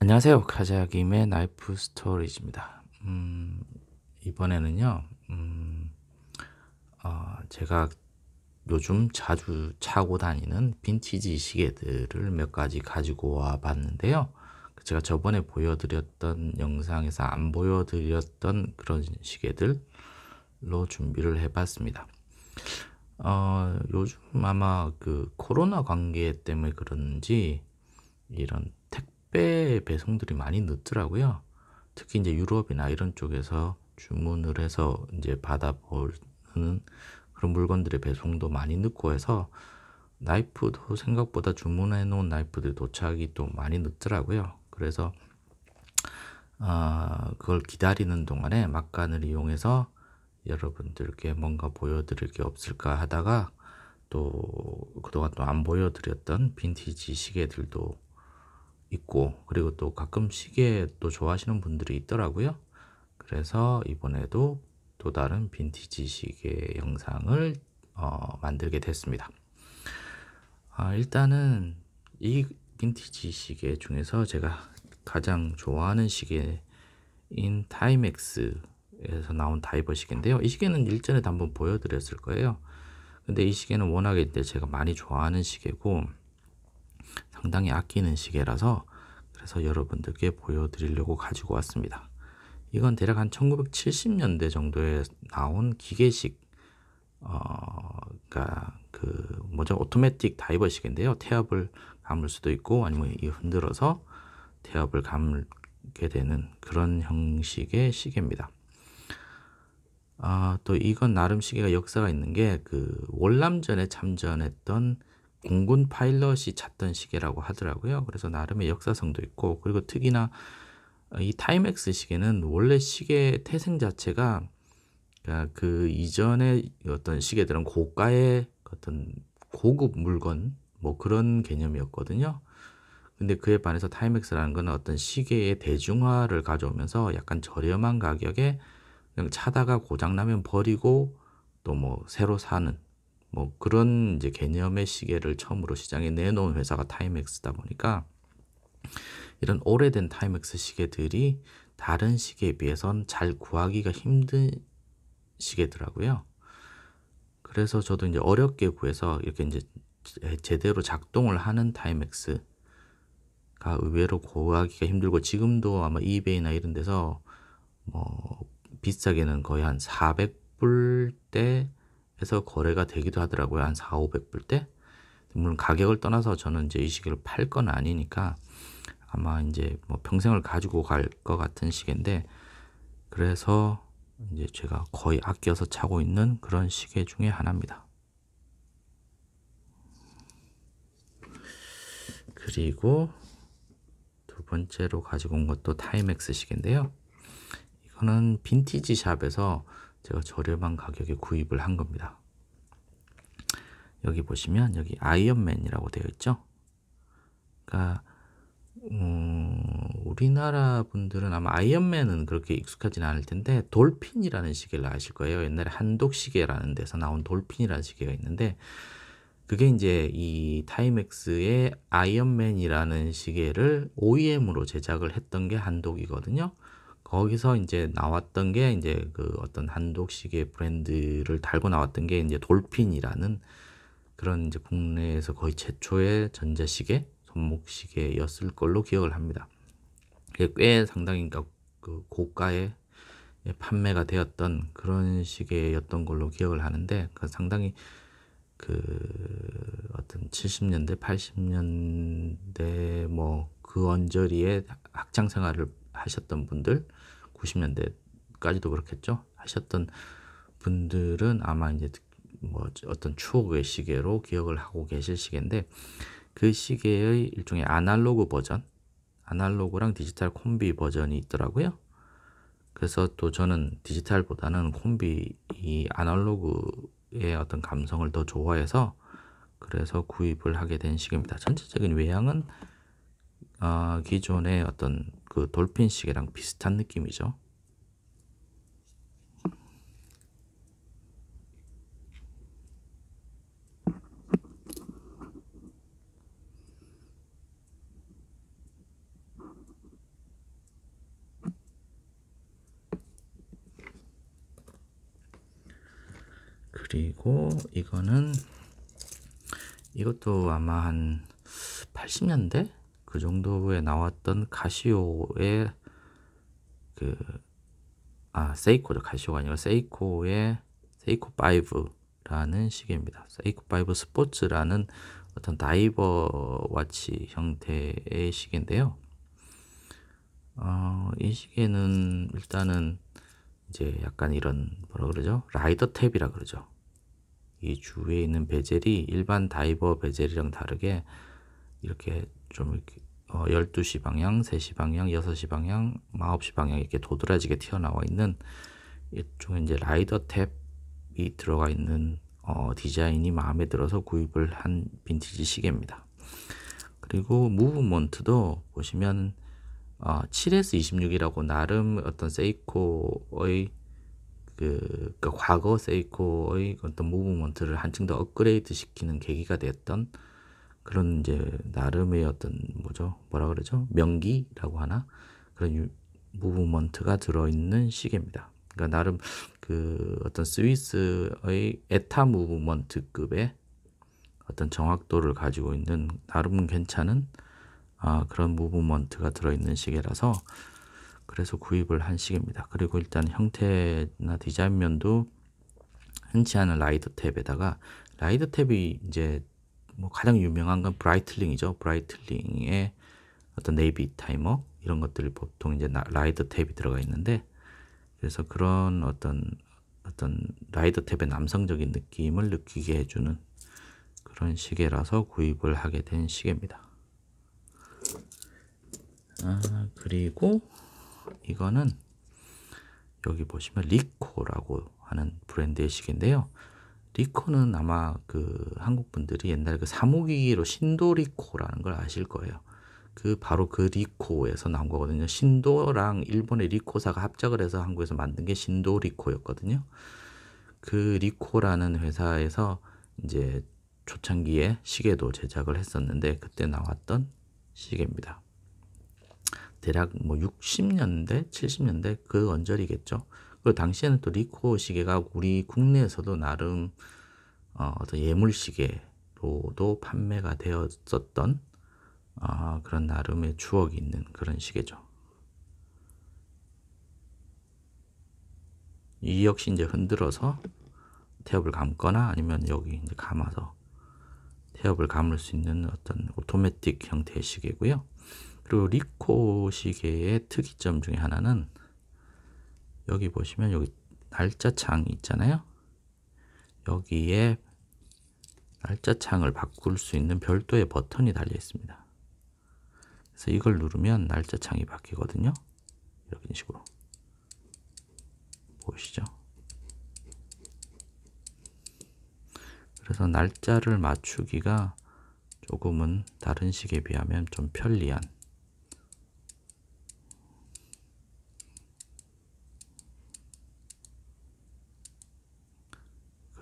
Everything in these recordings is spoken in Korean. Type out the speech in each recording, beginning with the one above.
안녕하세요. 가자김의 나이프 스토리즈입니다. 음, 이번에는요, 음, 어, 제가 요즘 자주 차고 다니는 빈티지 시계들을 몇 가지 가지고 와 봤는데요. 그 제가 저번에 보여드렸던 영상에서 안 보여드렸던 그런 시계들로 준비를 해봤습니다. 어, 요즘 아마 그 코로나 관계 때문에 그런지 이런 택배 배송들이 많이 늦더라고요. 특히 이제 유럽이나 이런 쪽에서 주문을 해서 이제 받아보는 그런 물건들의 배송도 많이 늦고 해서 나이프도 생각보다 주문해 놓은 나이프들 도착이 또 많이 늦더라고요. 그래서 아, 그걸 기다리는 동안에 막간을 이용해서 여러분들께 뭔가 보여드릴 게 없을까 하다가 또 그동안 또 안 보여드렸던 빈티지 시계들도 있고 그리고 또 가끔 시계 또 좋아하시는 분들이 있더라고요. 그래서 이번에도 또 다른 빈티지 시계 영상을 어, 만들게 됐습니다. 아, 일단은 이 빈티지 시계 중에서 제가 가장 좋아하는 시계인 타이맥스에서 나온 다이버 시계인데요. 이 시계는 일전에도 한번 보여드렸을 거예요. 근데 이 시계는 워낙에 제가 많이 좋아하는 시계고 상당히 아끼는 시계라서 그래서 여러분들께 보여드리려고 가지고 왔습니다. 이건 대략 한 1970년대 정도에 나온 기계식 어, 그그 그러니까 뭐죠 오토매틱 다이버 시계인데요. 태엽을 감을 수도 있고 아니면 이 흔들어서 태엽을 감게 되는 그런 형식의 시계입니다. 아, 또 이건 나름 시계가 역사가 있는 게그 월남전에 참전했던 공군 파일럿이 찾던 시계라고 하더라고요. 그래서 나름의 역사성도 있고 그리고 특히나 이 타임엑스 시계는 원래 시계 태생 자체가 그러니까 그 이전의 어떤 시계들은 고가의 어떤 고급 물건 뭐 그런 개념이었거든요. 근데 그에 반해서 타임엑스라는 건 어떤 시계의 대중화를 가져오면서 약간 저렴한 가격에 그냥 차다가 고장나면 버리고 또 뭐 새로 사는 뭐 그런 이제 개념의 시계를 처음으로 시장에 내놓은 회사가 타임엑스다 보니까 이런 오래된 타임엑스 시계들이 다른 시계에 비해선 잘 구하기가 힘든 시계더라고요. 그래서 저도 이제 어렵게 구해서 이렇게 이제 제대로 작동을 하는 타임엑스가 의외로 구하기가 힘들고 지금도 아마 이베이나 이런 데서 뭐 비싸게는 거의 한 400불대 해서 거래가 되기도 하더라고요. 한 4, 5 0 0불 때. 물론 가격을 떠나서 저는 이제 이 시계를 팔 건 아니니까 아마 이제 뭐 평생을 가지고 갈 것 같은 시계인데 그래서 이제 제가 거의 아껴서 차고 있는 그런 시계 중에 하나입니다. 그리고 두 번째로 가지고 온 것도 타이맥스 시계인데요. 이거는 빈티지 샵에서 제가 저렴한 가격에 구입을 한 겁니다. 여기 보시면 여기 아이언맨이라고 되어 있죠. 그러니까 음, 우리나라 분들은 아마 아이언맨은 그렇게 익숙하지는 않을 텐데 돌핀이라는 시계를 아실 거예요. 옛날에 한독시계라는 데서 나온 돌핀이라는 시계가 있는데 그게 이제 이 타이맥스의 아이언맨이라는 시계를 OEM으로 제작을 했던 게 한독이거든요. 거기서 이제 나왔던 게 이제 그 어떤 한독식의 브랜드를 달고 나왔던 게 이제 돌핀이라는 그런 이제 국내에서 거의 최초의 전자시계, 손목시계였을 걸로 기억을 합니다. 꽤 상당히 그러니까 그 고가의 판매가 되었던 그런 시계였던 걸로 기억을 하는데 그 상당히 그 어떤 70년대, 80년대 뭐 그 언저리에 학창 생활을 하셨던 분들 90년대까지도 그렇겠죠. 하셨던 분들은 아마 이제 뭐 어떤 추억의 시계로 기억을 하고 계실 시계인데 그 시계의 일종의 아날로그 버전, 아날로그랑 디지털 콤비 버전이 있더라고요. 그래서 또 저는 디지털보다는 콤비 이 아날로그의 어떤 감성을 더 좋아해서 그래서 구입을 하게 된시기입니다 전체적인 외향은 아, 기존의 어떤 그 돌핀 식이랑 비슷한 느낌이죠. 그리고 이거는 이것도 아마 한 80년대 그 정도에 나왔던 가시오의그아 세이코죠 가시오가 아니라 세이코의 세이코 5라는 시계입니다. 세이코 5 스포츠라는 어떤 다이버 와치 형태의 시계인데요. 어, 이 시계는 일단은 이제 약간 이런 뭐라 그러죠? 라이더 탭이라 그러죠. 이 주위에 있는 베젤이 일반 다이버 베젤이랑 다르게 이렇게 좀 이렇게 어, 12시 방향, 3시 방향, 6시 방향, 9시 방향 이렇게 도드라지게 튀어나와 있는 일종의 이제 라이더 탭이 들어가 있는 어, 디자인이 마음에 들어서 구입을 한 빈티지 시계입니다. 그리고 무브먼트도 보시면 어, 7S 26이라고 나름 어떤 세이코의 그, 그 과거 세이코의 어떤 무브먼트를 한층 더 업그레이드 시키는 계기가 되었던 그런 이제 나름의 어떤 뭐죠 뭐라 그러죠 명기라고 하나 그런 유, 무브먼트가 들어있는 시계입니다. 그러니까 나름 그 어떤 스위스의 에타 무브먼트급의 어떤 정확도를 가지고 있는 나름 괜찮은 아, 그런 무브먼트가 들어있는 시계라서 그래서 구입을 한 시계입니다. 그리고 일단 형태나 디자인 면도 흔치 않은 라이더 탭에다가 라이더 탭이 이제 뭐 가장 유명한 건 브라이틀링이죠. 브라이틀링의 어떤 네이비 타이머 이런 것들이 보통 이제 라이더 탭이 들어가 있는데 그래서 그런 어떤 어떤 라이더 탭의 남성적인 느낌을 느끼게 해주는 그런 시계라서 구입을 하게 된 시계입니다. 아, 그리고 이거는 여기 보시면 리코라고 하는 브랜드의 시계인데요. 리코는 아마 그 한국 분들이 옛날 그 사무기기로 신도리코라는 걸 아실 거예요. 그 바로 그 리코에서 나온 거거든요. 신도랑 일본의 리코사가 합작을 해서 한국에서 만든 게 신도리코였거든요. 그 리코라는 회사에서 이제 초창기에 시계도 제작을 했었는데 그때 나왔던 시계입니다. 대략 뭐 60년대, 70년대 그 언저리겠죠. 그 당시에는 또 리코 시계가 우리 국내에서도 나름 어, 어떤 예물 시계로도 판매가 되었었던 어, 그런 나름의 추억이 있는 그런 시계죠. 이 역시 이제 흔들어서 태엽을 감거나 아니면 여기 이제 감아서 태엽을 감을 수 있는 어떤 오토매틱 형태의 시계고요. 그리고 리코 시계의 특이점 중에 하나는 여기 보시면 여기 날짜 창 있잖아요. 여기에 날짜 창을 바꿀 수 있는 별도의 버튼이 달려 있습니다. 그래서 이걸 누르면 날짜 창이 바뀌거든요. 이런 식으로 보시죠. 그래서 날짜를 맞추기가 조금은 다른 시계에 비하면 좀 편리한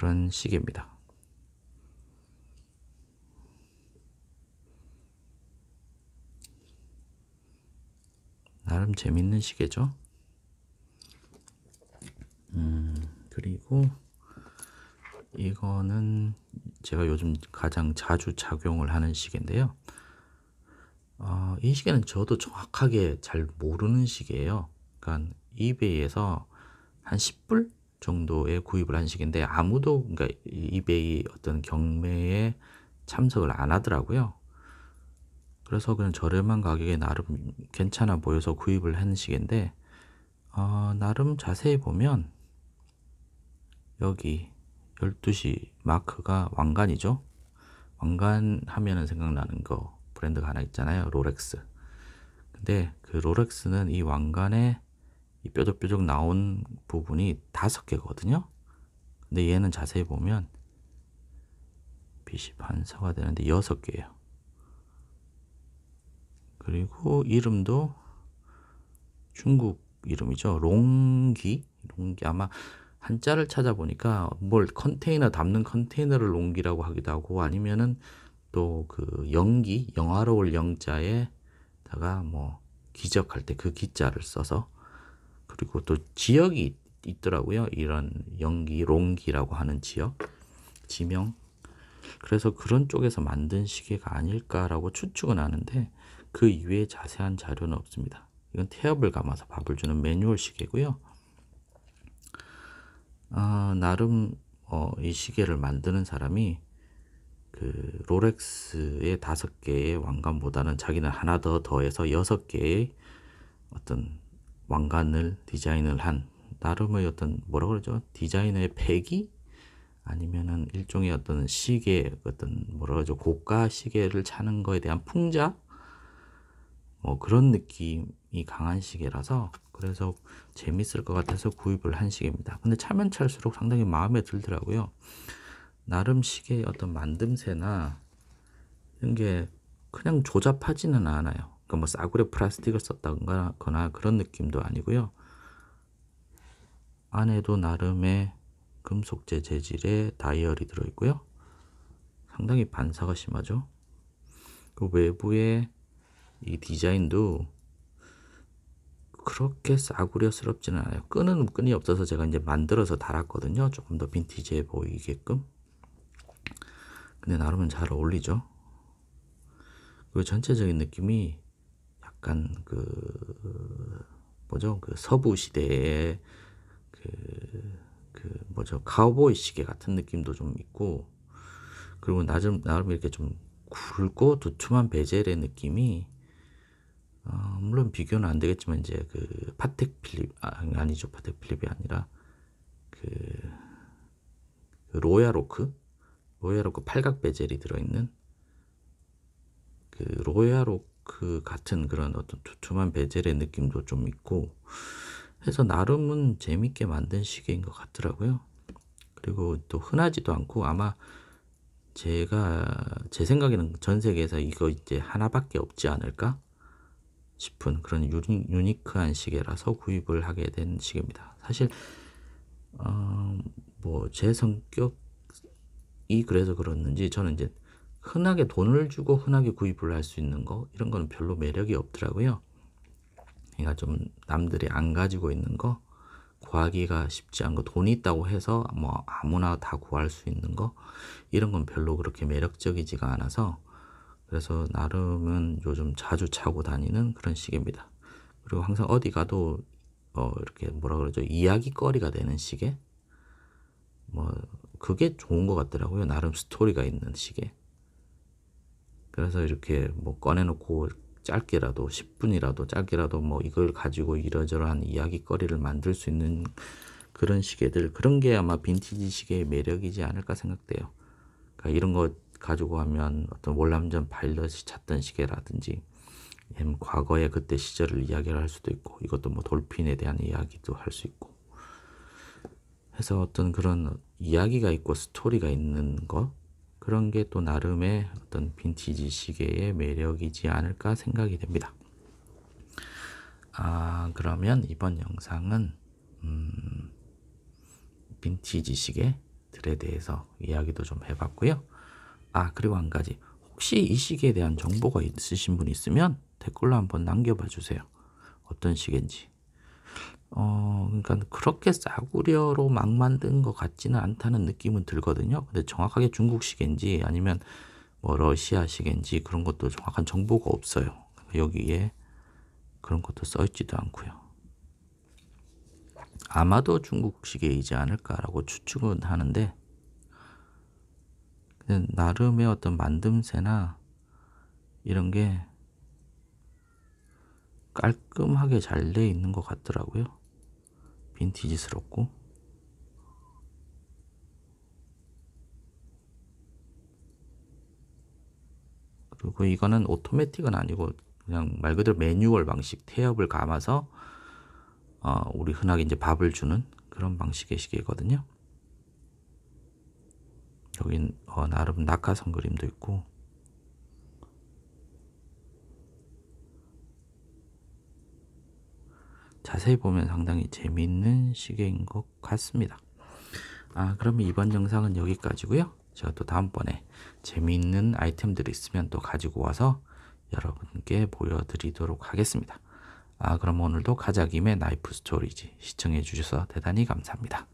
그런 식입니다. 나름 재밌는 시계죠. 음, 그리고 이거는 제가 요즘 가장 자주 착용을 하는 시계인데요. 어, 이 시계는 저도 정확하게 잘 모르는 시계예요. 그러니까 이베이에서 한 10불 정도에 구입을 한 식인데 아무도 그러니까 이베이 어떤 경매에 참석을 안 하더라고요. 그래서 그냥 저렴한 가격에 나름 괜찮아 보여서 구입을 한 식인데 어, 나름 자세히 보면 여기 12시 마크가 왕관이죠. 왕관 하면은 생각나는 거 브랜드가 하나 있잖아요. 롤렉스. 근데 그 롤렉스는 이 왕관에 이 뾰족뾰족 나온 부분이 다섯 개거든요. 근데 얘는 자세히 보면 빛이 반사가 되는데 여섯 개예요. 그리고 이름도 중국 이름이죠. 롱기. 롱기 아마 한자를 찾아보니까 뭘 컨테이너 담는 컨테이너를 롱기라고 하기도 하고 아니면은 또 그 영기 영화로울 영자에다가 뭐 기적할 때 그 기자를 써서 그리고 또 지역이 있더라고요. 이런 연기, 롱기라고 하는 지역, 지명. 그래서 그런 쪽에서 만든 시계가 아닐까라고 추측은 하는데 그 이외에 자세한 자료는 없습니다. 이건 태엽을 감아서 밥을 주는 매뉴얼 시계고요. 아, 나름 어, 이 시계를 만드는 사람이 그 롤렉스의 다섯 개의 왕관보다는 자기는 하나 더 더해서 여섯 개의 어떤 왕관을 디자인을 한 나름의 어떤 뭐라 그러죠? 디자이너의 패기 아니면은 일종의 어떤 시계 어떤 뭐라 그러죠? 고가 시계를 차는 거에 대한 풍자 뭐 그런 느낌이 강한 시계라서 그래서 재밌을 것 같아서 구입을 한 시계입니다. 근데 차면 찰수록 상당히 마음에 들더라고요. 나름 시계의 어떤 만듦새나 이런 게 그냥 조잡하지는 않아요. 그러니까 뭐 싸구려 플라스틱을 썼다거나 그런 느낌도 아니고요. 안에도 나름의 금속재 재질의 다이얼이 들어있고요. 상당히 반사가 심하죠. 그 외부의 이 디자인도 그렇게 싸구려스럽지는 않아요. 끈은 끈이 없어서 제가 이제 만들어서 달았거든요. 조금 더 빈티지해 보이게끔. 근데 나름은 잘 어울리죠. 그 전체적인 느낌이 약간 그 뭐죠 그 서부 시대의 그, 그 뭐죠 카우보이 시계 같은 느낌도 좀 있고 그리고 나름 나름 이렇게 좀 굵고 두툼한 베젤의 느낌이 어, 물론 비교는 안 되겠지만 이제 그 파텍 필립 아, 니죠 파텍 필립이 아니라 그, 그 로야로크 로야로크 팔각 베젤이 들어있는 그 로야로크 그 같은 그런 어떤 두툼한 베젤의 느낌도 좀 있고 해서 나름은 재밌게 만든 시계인 것 같더라고요. 그리고 또 흔하지도 않고 아마 제가 제 생각에는 전 세계에서 이거 이제 하나밖에 없지 않을까 싶은 그런 유니, 유니크한 시계라서 구입을 하게 된 시계입니다. 사실 어, 뭐제 성격이 그래서 그렇는지 저는 이제 흔하게 돈을 주고 흔하게 구입을 할 수 있는 거 이런 거는 별로 매력이 없더라고요. 그러니까 좀 남들이 안 가지고 있는 거 구하기가 쉽지 않고 돈이 있다고 해서 뭐 아무나 다 구할 수 있는 거 이런 건 별로 그렇게 매력적이지가 않아서 그래서 나름은 요즘 자주 차고 다니는 그런 시계입니다. 그리고 항상 어디 가도 어 이렇게 뭐라 그러죠 이야기거리가 되는 시계 뭐 그게 좋은 것 같더라고요. 나름 스토리가 있는 시계. 그래서 이렇게 뭐 꺼내놓고 짧게라도 10분이라도 짧게라도 뭐 이걸 가지고 이러저러한 이야기거리를 만들 수 있는 그런 시계들 그런 게 아마 빈티지 시계의 매력이지 않을까 생각돼요. 그러니까 이런 거 가지고 하면 어떤 월남전 파일럿이 찾던 시계라든지 음, 과거의 그때 시절을 이야기를 할 수도 있고 이것도 뭐 돌핀에 대한 이야기도 할 수 있고 해서 어떤 그런 이야기가 있고 스토리가 있는 거 그런 게 또 나름의 어떤 빈티지 시계의 매력이지 않을까 생각이 됩니다. 아, 그러면 이번 영상은 음, 빈티지 시계들에 대해서 이야기도 좀 해봤고요. 아, 그리고 한 가지. 혹시 이 시계에 대한 정보가 있으신 분 있으면 댓글로 한번 남겨봐 주세요. 어떤 시계인지. 어, 그러니까 그렇게 싸구려로 막 만든 것 같지는 않다는 느낌은 들거든요. 근데 정확하게 중국식인지 아니면 뭐 러시아식인지 그런 것도 정확한 정보가 없어요. 여기에 그런 것도 써있지도 않고요. 아마도 중국식이지 않을까라고 추측은 하는데 나름의 어떤 만듦새나 이런 게 깔끔하게 잘 돼 있는 것 같더라고요. 빈티지스럽고 그리고 이거는 오토매틱은 아니고 그냥 말 그대로 매뉴얼 방식 태엽을 감아서 어, 우리 흔하게 이제 밥을 주는 그런 방식의 시계거든요. 여긴 어, 나름 낙하선 그림도 있고 자세히 보면 상당히 재미있는 시계인 것 같습니다. 아, 그러면 이번 영상은 여기까지고요. 제가 또 다음번에 재미있는 아이템들이 있으면 또 가지고 와서 여러분께 보여드리도록 하겠습니다. 아, 그럼 오늘도 가자김의 나이프 스토리지 시청해 주셔서 대단히 감사합니다.